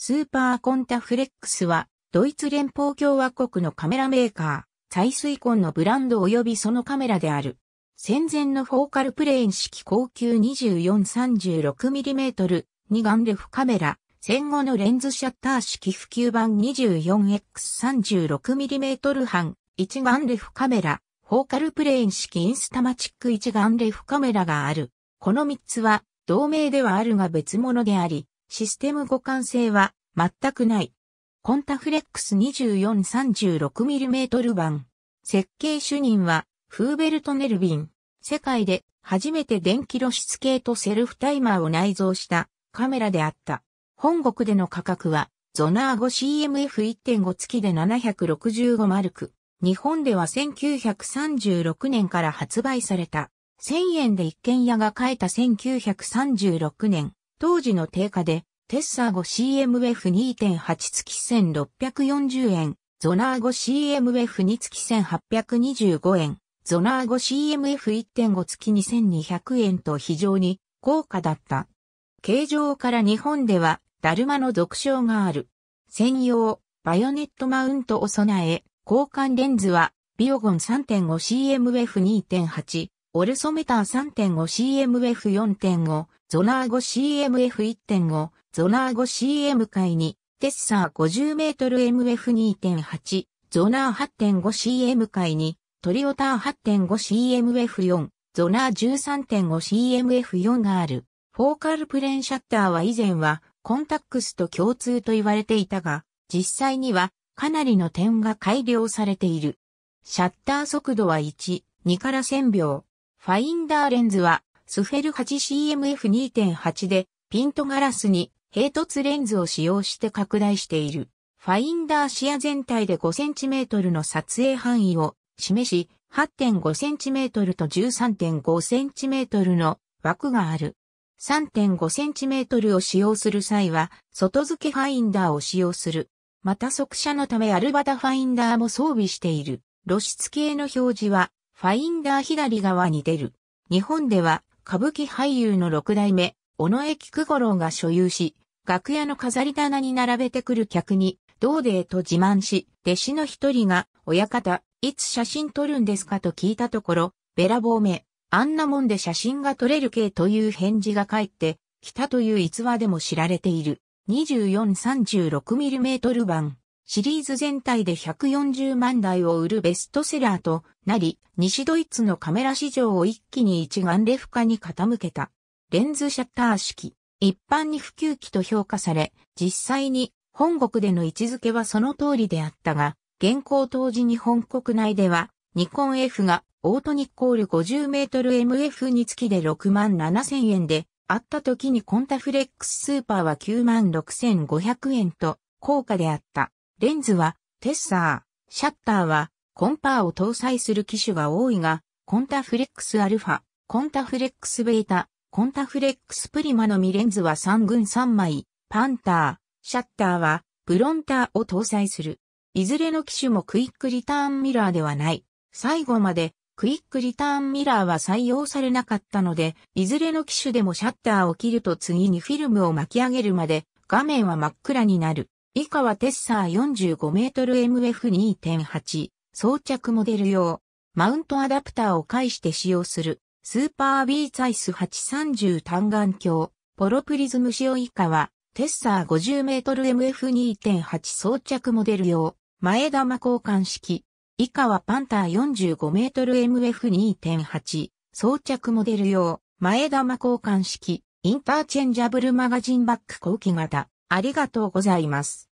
スーパーコンタフレックスは、ドイツ連邦共和国のカメラメーカー、採水コンのブランド及びそのカメラである。戦前のフォーカルプレーン式高級 2436mm 二眼レフカメラ、戦後のレンズシャッター式普及版 24X36mm 版、一眼レフカメラ、フォーカルプレーン式インスタマチック一眼レフカメラがある。この3つは、同名ではあるが別物であり、システム互換性は全くない。コンタフレックス 2436mm 版。設計主任はフーベルト・ネルビン。世界で初めて電気露出系とセルフタイマーを内蔵したカメラであった。本国での価格はゾナーゴ CMF1.5 付きで765マルク。日本では1936年から発売された。1000円で一軒家が買えた1936年、当時の定価で、テッサー5 CMF2.8 付1640円、ゾナー5 CMF2 付1825円、ゾナー5 CMF1.5 付2200円と非常に高価だった。形状から日本では、ダルマの俗称がある。専用、バイオネットマウントを備え、交換レンズは、ビオゴン 3.5CMF2.8、オルソメター 3.5CMF4.5、ゾナーゴ CMF1.5、ゾナーゴ CM 界に、テッサー 50m-MF2.8、ゾナー 8.5CM 界に、トリオター 8.5CMF4、ゾナー 13.5CMF4 がある。フォーカルプレーンシャッターは以前はコンタックスと共通と言われていたが、実際にはかなりの点が改良されている。シャッター速度は1、2から1000秒。ファインダーレンズはスフェル 8CMF2.8 でピントガラスに平凸レンズを使用して拡大している。ファインダー視野全体で 5cm の撮影範囲を示し、8.5cm と 13.5cm の枠がある。3.5cm を使用する際は、外付けファインダーを使用する。また速射のためアルバダファインダーも装備している。露出系の表示は、ファインダー左側に出る。日本では、歌舞伎俳優の六代目、尾上菊五郎が所有し、楽屋の飾り棚に並べてくる客に、どうでえと自慢し、弟子の一人が、親方、いつ写真撮るんですかと聞いたところ、べらぼうめ、あんなもんで写真が撮れるけという返事が返って、来たという逸話でも知られている。2436mm 版。シリーズ全体で140万台を売るベストセラーとなり、西ドイツのカメラ市場を一気に一眼レフ化に傾けた。レンズシャッター式、一般に普及機と評価され、実際に本国での位置づけはその通りであったが、現行当時日本国内では、ニコン F がオートニッコール 50mmMF につきで6万7千円で、あった時にコンタフレックススーパーは9万6,500円と高価であった。レンズはテッサー、シャッターはコンパーを搭載する機種が多いが、コンタフレックスアルファ、コンタフレックスベータ、コンタフレックスプリマのみレンズは3群3枚、パンター、シャッターはプロンターを搭載する。いずれの機種もクイックリターンミラーではない。最後までクイックリターンミラーは採用されなかったので、いずれの機種でもシャッターを切ると次にフィルムを巻き上げるまで画面は真っ暗になる。以下はテッサー 45m MF2.8 装着モデル用、マウントアダプターを介して使用する、スーパービーツアイス830単眼鏡、ポロプリズム使用以下は、テッサー 50m MF2.8 装着モデル用、前玉交換式、以下はパンター 45m MF2.8 装着モデル用、前玉交換式、インターチェンジャブルマガジンバック後期型。ありがとうございます。